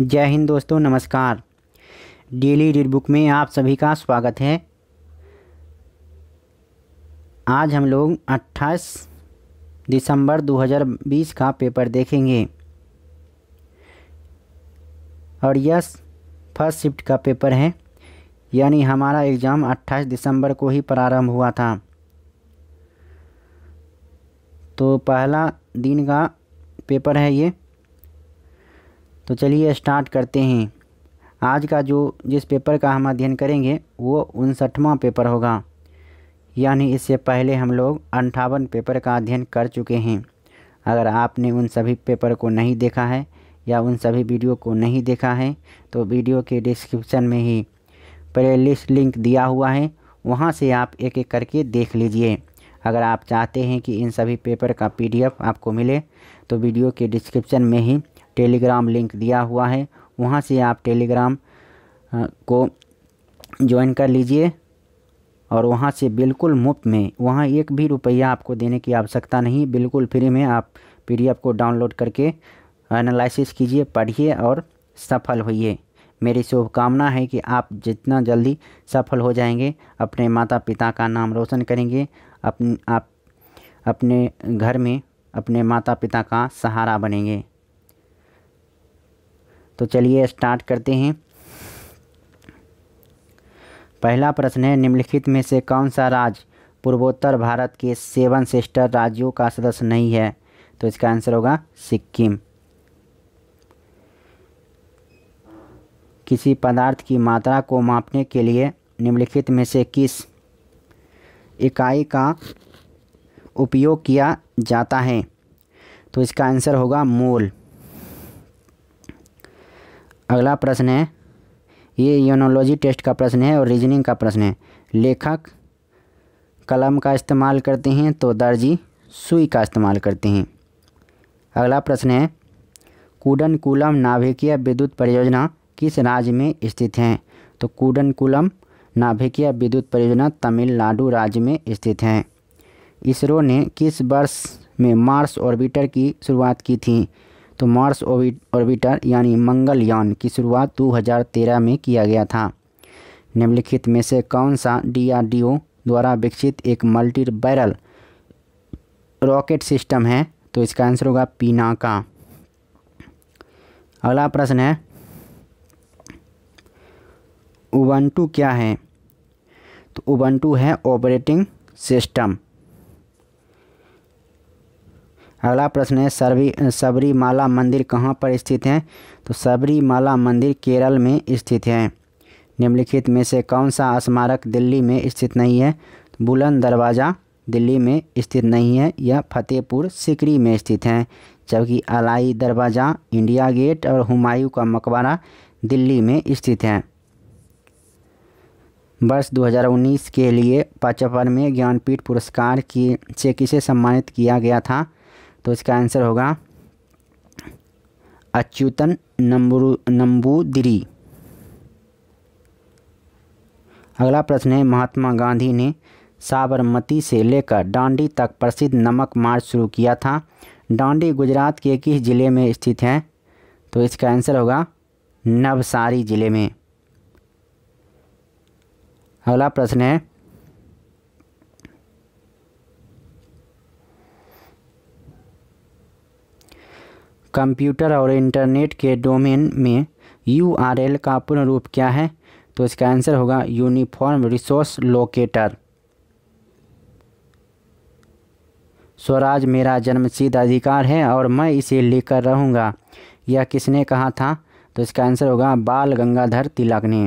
जय हिंद दोस्तों नमस्कार डेली रीड बुक में आप सभी का स्वागत है आज हम लोग 28 दिसंबर 2020 का पेपर देखेंगे और यह फर्स्ट शिफ्ट का पेपर है यानी हमारा एग्ज़ाम 28 दिसंबर को ही प्रारंभ हुआ था तो पहला दिन का पेपर है ये तो चलिए स्टार्ट करते हैं आज का जो जिस पेपर का हम अध्ययन करेंगे वो उनसठवां पेपर होगा यानी इससे पहले हम लोग अंठावन पेपर का अध्ययन कर चुके हैं अगर आपने उन सभी पेपर को नहीं देखा है या उन सभी वीडियो को नहीं देखा है तो वीडियो के डिस्क्रिप्शन में ही प्ले लिंक दिया हुआ है वहाँ से आप एक एक करके देख लीजिए अगर आप चाहते हैं कि इन सभी पेपर का पीडीएफ आपको मिले तो वीडियो के डिस्क्रिप्शन में ही टेलीग्राम लिंक दिया हुआ है वहाँ से आप टेलीग्राम को ज्वाइन कर लीजिए और वहाँ से बिल्कुल मुफ्त में वहाँ एक भी रुपया आपको देने की आवश्यकता नहीं बिल्कुल फ्री में आप एफ को डाउनलोड करके एनालिसिस कीजिए पढ़िए और सफल होइए मेरी शुभकामना है कि आप जितना जल्दी सफल हो जाएंगे अपने माता पिता का नाम रोशन करेंगे अपने आप अपने घर में अपने माता पिता का सहारा बनेंगे तो चलिए स्टार्ट करते हैं पहला प्रश्न है निम्नलिखित में से कौन सा राज्य पूर्वोत्तर भारत के सेवन सिस्टर राज्यों का सदस्य नहीं है तो इसका आंसर होगा सिक्किम किसी पदार्थ की मात्रा को मापने के लिए निम्नलिखित में से किस इकाई का उपयोग किया जाता है तो इसका आंसर होगा मोल अगला प्रश्न है ये यूनोलॉजी टेस्ट का प्रश्न है और रीजनिंग का प्रश्न है लेखक कलम का इस्तेमाल करते हैं तो दर्जी सुई का इस्तेमाल करते हैं अगला प्रश्न है कूडनकुलम नाभिकीय विद्युत परियोजना किस राज्य में स्थित है तो कूडनकुलम नाभिकीय विद्युत परियोजना तमिलनाडु राज्य में स्थित है इसरो ने किस वर्ष में मार्स ऑर्बिटर की शुरुआत की थी तो मार्स ऑर्बिटर यानी मंगलयान की शुरुआत 2013 में किया गया था निम्नलिखित में से कौन सा डीआरडीओ द्वारा विकसित एक मल्टी बैरल रॉकेट सिस्टम है तो इसका आंसर होगा पीना का अगला प्रश्न है उबंटू क्या है तो उबंटू है ऑपरेटिंग सिस्टम अगला प्रश्न है सबरी सबरीमाला मंदिर कहाँ पर स्थित है तो सबरीमाला मंदिर केरल में स्थित है निम्नलिखित में से कौन सा स्मारक दिल्ली में स्थित नहीं है तो बुलंद दरवाज़ा दिल्ली में स्थित नहीं है यह फतेहपुर सिकरी में स्थित है जबकि अलाई दरवाज़ा इंडिया गेट और हुमायूं का मकबरा दिल्ली में स्थित है वर्ष 2019 के लिए पचपनवें ज्ञानपीठ पुरस्कार की से किसे सम्मानित किया गया था तो इसका आंसर होगा अच्युतन नंबरू नंबूदिरी अगला प्रश्न है महात्मा गांधी ने साबरमती से लेकर डांडी तक प्रसिद्ध नमक मार्च शुरू किया था डांडी गुजरात के किस ज़िले में स्थित है तो इसका आंसर होगा नवसारी ज़िले में अगला प्रश्न है कंप्यूटर और इंटरनेट के डोमेन में यू का पूर्ण रूप क्या है तो इसका आंसर होगा यूनिफॉर्म रिसोर्स लोकेटर स्वराज मेरा जन्मसिद्ध अधिकार है और मैं इसे लेकर रहूँगा यह किसने कहा था तो इसका आंसर होगा बाल गंगाधर तिलक ने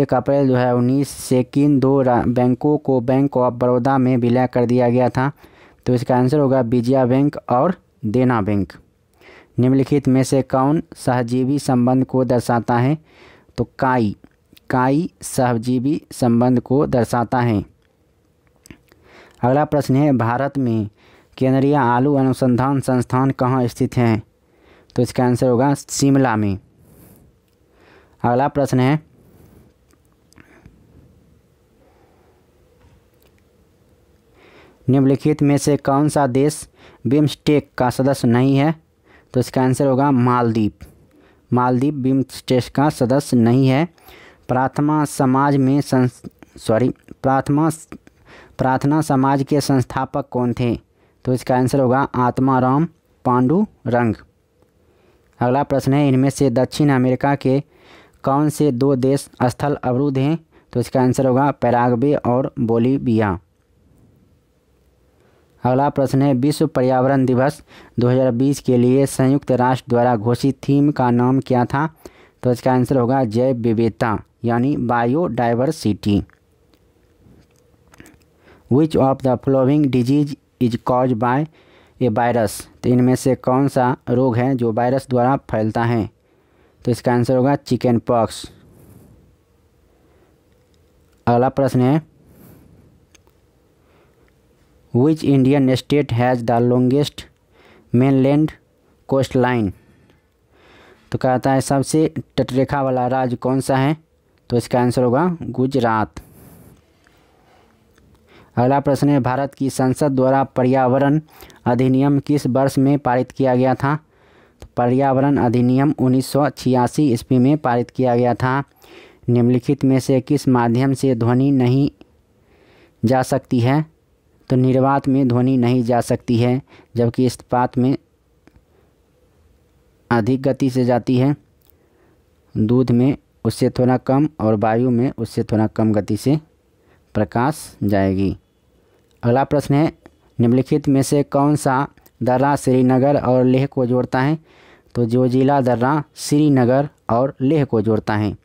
एक अप्रैल दो हज़ार उन्नीस से किन दो बैंकों को बैंक ऑफ बड़ौदा में विलय कर दिया गया था तो इसका आंसर होगा विजया बैंक और देना बैंक निम्नलिखित में से कौन सहजीवी संबंध को दर्शाता है तो काई काई सहजीवी संबंध को दर्शाता है अगला प्रश्न है भारत में केंद्रीय आलू अनुसंधान संस्थान कहाँ स्थित हैं तो इसका आंसर होगा शिमला में अगला प्रश्न है निम्नलिखित में से कौन सा देश बिम्स्टेक का सदस्य नहीं है तो इसका आंसर होगा मालदीप मालदीप बिम्स्टेक का सदस्य नहीं है प्रार्थना समाज में सॉरी प्रार्थना प्रार्थना समाज के संस्थापक कौन थे तो इसका आंसर होगा आत्माराम पांडु रंग अगला प्रश्न है इनमें से दक्षिण अमेरिका के कौन से दो देश स्थल अवरुद्ध हैं तो इसका आंसर होगा पैराग्वे और बोलीबिया अगला प्रश्न है विश्व पर्यावरण दिवस 2020 के लिए संयुक्त राष्ट्र द्वारा घोषित थीम का नाम क्या था तो इसका आंसर होगा जैव विविधता यानी biodiversity which of the following disease is caused by a virus तो इनमें से कौन सा रोग है जो वायरस द्वारा फैलता है तो इसका आंसर होगा चिकन पॉक्स अगला प्रश्न है which Indian state has the longest longest coastline तो कहता है सबसे तटरेखा वाला राज्य कौन सा है तो इसका आंसर होगा गुजरात अगला प्रश्न है भारत की संसद द्वारा पर्यावरण अधिनियम किस वर्ष में पारित किया गया था तो पर्यावरण अधिनियम उन्नीस सौ ईस्वी में पारित किया गया था निम्नलिखित में से किस माध्यम से ध्वनि नहीं जा सकती है तो निर्वात में ध्वनि नहीं जा सकती है जबकि इस्पात में अधिक गति से जाती है दूध में उससे थोड़ा कम और वायु में उससे थोड़ा कम गति से प्रकाश जाएगी अगला प्रश्न है निम्नलिखित में से कौन सा दर्रा श्रीनगर और लेह को जोड़ता है तो जो जिला दर्रा श्रीनगर और लेह को जोड़ता है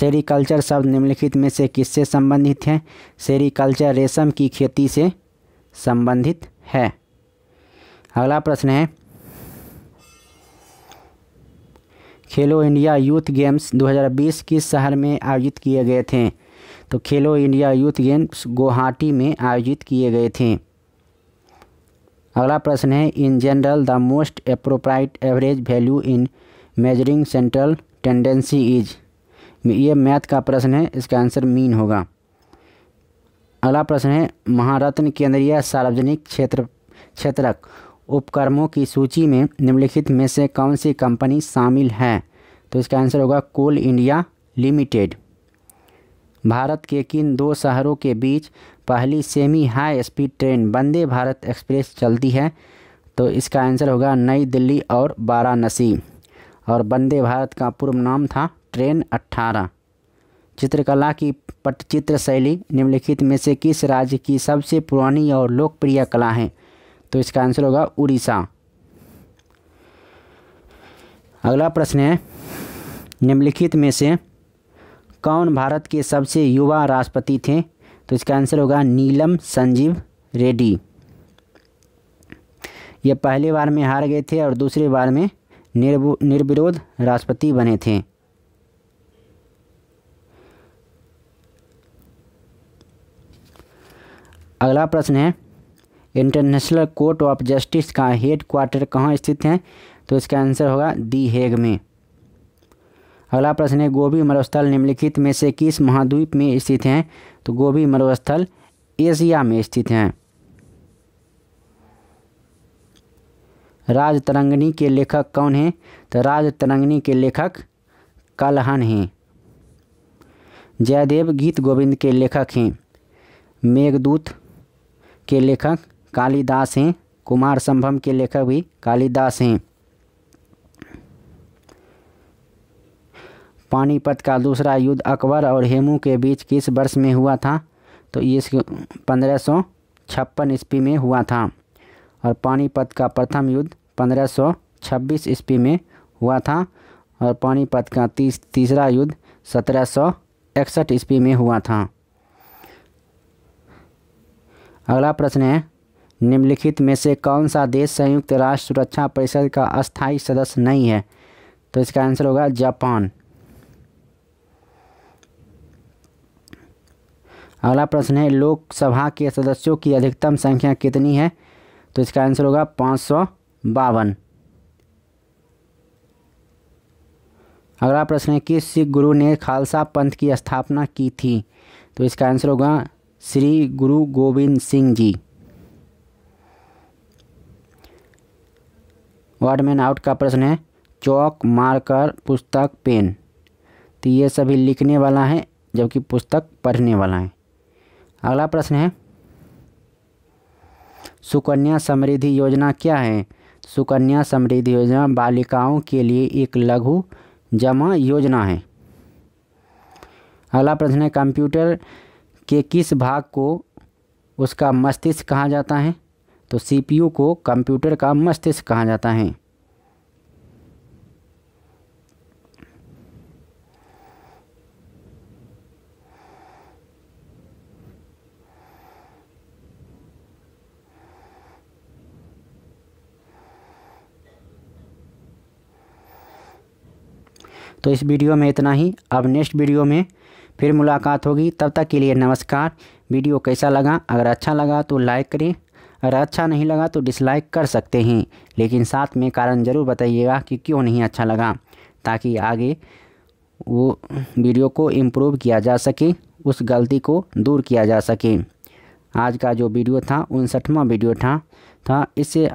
सेरिकल्चर शब्द निम्नलिखित में से किससे संबंधित है सेरिकल्चर रेशम की खेती से संबंधित है अगला प्रश्न है खेलो इंडिया यूथ गेम्स 2020 किस शहर में आयोजित किए गए थे तो खेलो इंडिया यूथ गेम्स गुवाहाटी में आयोजित किए गए थे अगला प्रश्न है in general the most appropriate average value in measuring central tendency is ये मैथ का प्रश्न है इसका आंसर मीन होगा अगला प्रश्न है महारत्न केंद्रीय सार्वजनिक क्षेत्र क्षेत्रक उपक्रमों की सूची में निम्नलिखित में से कौन सी कंपनी शामिल है तो इसका आंसर होगा कोल इंडिया लिमिटेड भारत के किन दो शहरों के बीच पहली semi high speed train Vande Bharat express चलती है तो इसका आंसर होगा नई दिल्ली और वाराणसी और वंदे भारत का पूर्व नाम था ट्रेन अट्ठारह चित्रकला की पटचित्र शैली निम्नलिखित में से किस राज्य की सबसे पुरानी और लोकप्रिय कला है तो इसका आंसर होगा उड़ीसा अगला प्रश्न है निम्नलिखित में से कौन भारत के सबसे युवा राष्ट्रपति थे तो इसका आंसर होगा नीलम संजीव रेड्डी ये पहली बार में हार गए थे और दूसरी बार में निर्विरोध राष्ट्रपति बने थे अगला प्रश्न है इंटरनेशनल कोर्ट ऑफ जस्टिस का हेड क्वार्टर कहाँ स्थित है तो इसका आंसर होगा दी हेग में अगला प्रश्न है गोभी मरुस्थल निम्नलिखित में से किस महाद्वीप में स्थित हैं तो गोभी मरुस्थल एशिया में स्थित हैं राज तरंगनी के लेखक कौन हैं तो राज तरंगनी के लेखक कलहन हैं जयदेव गीत गोविंद के लेखक हैं मेघदूत के लेखक कालिदास हैं कुमार संभम के लेखक भी कालिदास हैं पानीपत का दूसरा युद्ध अकबर और हेमू के बीच किस वर्ष में हुआ था तो ये पंद्रह सौ छप्पन ईस्वी में हुआ था और पानीपत का प्रथम युद्ध पंद्रह सौ छब्बीस ईस्वी में हुआ था और पानीपत का तीस तीसरा युद्ध सत्रह सौ इकसठ ईस्वी में हुआ था अगला प्रश्न है निम्नलिखित में से कौन सा देश संयुक्त राष्ट्र सुरक्षा परिषद का अस्थायी सदस्य नहीं है तो इसका आंसर होगा जापान अगला प्रश्न है लोकसभा के सदस्यों की अधिकतम संख्या कितनी है तो इसका आंसर होगा पाँच सौ बावन अगला प्रश्न है कि सिख गुरु ने खालसा पंथ की स्थापना की थी तो इसका आंसर होगा श्री गुरु गोविंद सिंह जी मैन आउट का प्रश्न है चौक मार्कर पुस्तक पेन तो ये सभी लिखने वाला है जबकि पुस्तक पढ़ने वाला है अगला प्रश्न है सुकन्या समृद्धि योजना क्या है सुकन्या समृद्धि योजना बालिकाओं के लिए एक लघु जमा योजना है अगला प्रश्न है कंप्यूटर के किस भाग को उसका मस्तिष्क कहा जाता है तो सीपीयू को कंप्यूटर का मस्तिष्क कहा जाता है तो इस वीडियो में इतना ही अब नेक्स्ट वीडियो में फिर मुलाकात होगी तब तक के लिए नमस्कार वीडियो कैसा लगा अगर अच्छा लगा तो लाइक करें अगर अच्छा नहीं लगा तो डिसलाइक कर सकते हैं लेकिन साथ में कारण ज़रूर बताइएगा कि क्यों नहीं अच्छा लगा ताकि आगे वो वीडियो को इम्प्रूव किया जा सके उस गलती को दूर किया जा सके आज का जो वीडियो था उनसठवा वीडियो था था इससे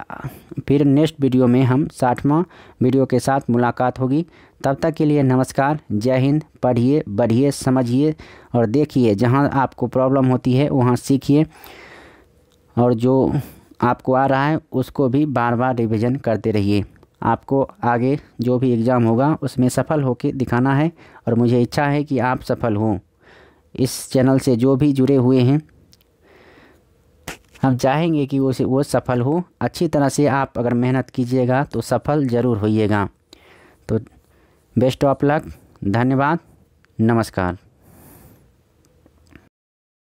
फिर नेक्स्ट वीडियो में हम साठवा वीडियो के साथ मुलाकात होगी तब तक के लिए नमस्कार जय हिंद पढ़िए बढ़िए समझिए और देखिए जहाँ आपको प्रॉब्लम होती है वहाँ सीखिए और जो आपको आ रहा है उसको भी बार बार रिवीजन करते रहिए आपको आगे जो भी एग्ज़ाम होगा उसमें सफल होकर दिखाना है और मुझे इच्छा है कि आप सफल हों इस चैनल से जो भी जुड़े हुए हैं हम चाहेंगे कि वो वो सफल हो अच्छी तरह से आप अगर मेहनत कीजिएगा तो सफल ज़रूर होइएगा तो बेस्ट ऑफ लक धन्यवाद नमस्कार